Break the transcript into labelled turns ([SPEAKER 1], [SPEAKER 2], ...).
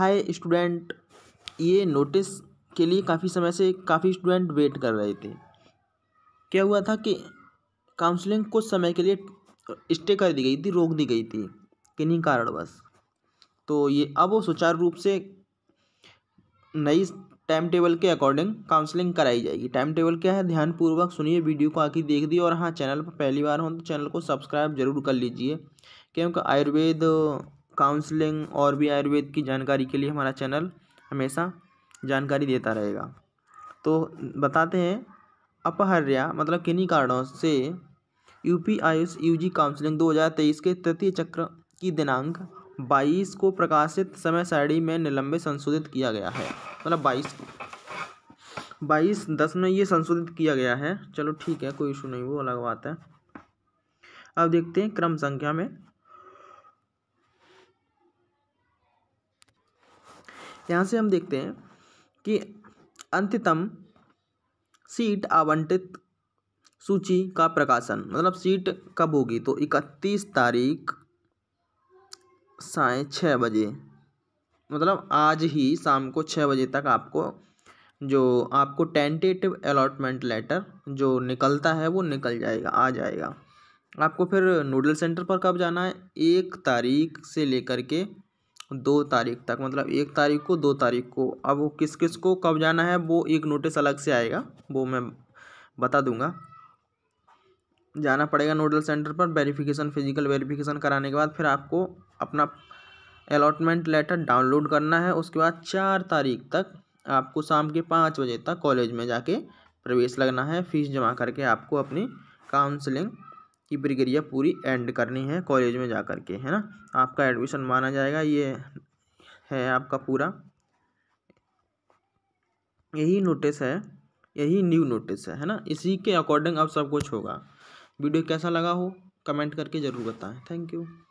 [SPEAKER 1] hi student ये notice के लिए काफ़ी समय से काफ़ी स्टूडेंट वेट कर रहे थे क्या हुआ था कि काउंसलिंग कुछ समय के लिए स्टे कर दी गई थी रोक दी गई थी किन्हीं कारणवश तो ये अब वो सुचारू रूप से नई टाइम टेबल के अकॉर्डिंग काउंसलिंग कराई जाएगी टाइम टेबल क्या है ध्यानपूर्वक सुनिए वीडियो को आके देख दिए और हाँ चैनल पर पहली बार हो तो चैनल को सब्सक्राइब जरूर कर लीजिए क्योंकि आयुर्वेद काउंसलिंग और भी आयुर्वेद की जानकारी के लिए हमारा चैनल हमेशा जानकारी देता रहेगा तो बताते हैं अपहर्या मतलब किन्हीं कारणों से यूपी आयुष यूजी काउंसलिंग 2023 के तृतीय चक्र की दिनांक 22 को प्रकाशित समय सारणी में निलंबित संशोधित किया गया है मतलब 22 को बाईस दस में ये संशोधित किया गया है चलो ठीक है कोई इशू नहीं वो अलग बात है अब देखते हैं क्रम संख्या में यहाँ से हम देखते हैं कि अंततम सीट आवंटित सूची का प्रकाशन मतलब सीट कब होगी तो इकतीस तारीख साय छः बजे मतलब आज ही शाम को छः बजे तक आपको जो आपको टेंटेटिव अलॉटमेंट लेटर जो निकलता है वो निकल जाएगा आ जाएगा आपको फिर नूडल सेंटर पर कब जाना है एक तारीख से लेकर के दो तारीख तक मतलब एक तारीख को दो तारीख को अब वो किस किस को कब जाना है वो एक नोटिस अलग से आएगा वो मैं बता दूंगा जाना पड़ेगा नोडल सेंटर पर वेरिफिकेशन फिजिकल वेरिफिकेशन कराने के बाद फिर आपको अपना अलॉटमेंट लेटर डाउनलोड करना है उसके बाद चार तारीख तक आपको शाम के पाँच बजे तक कॉलेज में जाके प्रवेश लगना है फीस जमा करके आपको अपनी काउंसलिंग की प्रक्रिया पूरी एंड करनी है कॉलेज में जा करके है ना आपका एडमिशन माना जाएगा ये है आपका पूरा यही नोटिस है यही न्यू नोटिस है है ना इसी के अकॉर्डिंग अब सब कुछ होगा वीडियो कैसा लगा हो कमेंट करके ज़रूर बताएं थैंक यू